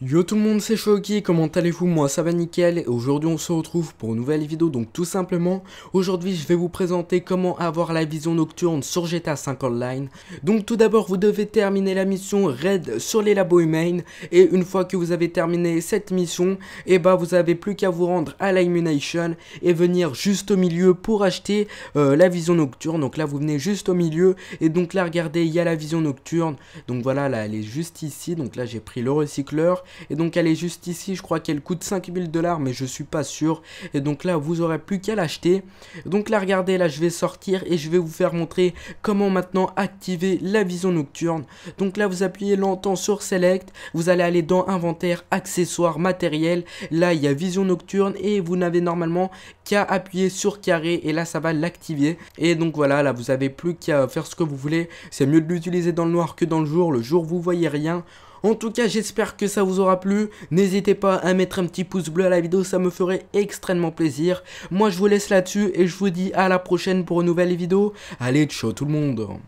Yo tout le monde, c'est Shoki, comment allez-vous Moi ça va nickel, et aujourd'hui on se retrouve pour une nouvelle vidéo, donc tout simplement, aujourd'hui je vais vous présenter comment avoir la vision nocturne sur GTA 5 Online. Donc tout d'abord, vous devez terminer la mission raid sur les labos humains, et une fois que vous avez terminé cette mission, et eh bah ben, vous avez plus qu'à vous rendre à l'Immunation et venir juste au milieu pour acheter euh, la vision nocturne. Donc là vous venez juste au milieu, et donc là regardez, il y a la vision nocturne, donc voilà, là elle est juste ici, donc là j'ai pris le recycleur, et donc elle est juste ici, je crois qu'elle coûte 5000 dollars, mais je suis pas sûr. Et donc là, vous aurez plus qu'à l'acheter. Donc là, regardez, là, je vais sortir et je vais vous faire montrer comment maintenant activer la vision nocturne. Donc là, vous appuyez longtemps sur Select, vous allez aller dans Inventaire, Accessoires, Matériel. Là, il y a vision nocturne et vous n'avez normalement qu'à appuyer sur carré et là, ça va l'activer. Et donc voilà, là, vous avez plus qu'à faire ce que vous voulez. C'est mieux de l'utiliser dans le noir que dans le jour. Le jour, vous voyez rien. En tout cas, j'espère que ça vous aura plu. N'hésitez pas à mettre un petit pouce bleu à la vidéo, ça me ferait extrêmement plaisir. Moi, je vous laisse là-dessus et je vous dis à la prochaine pour une nouvelle vidéo. Allez, ciao tout le monde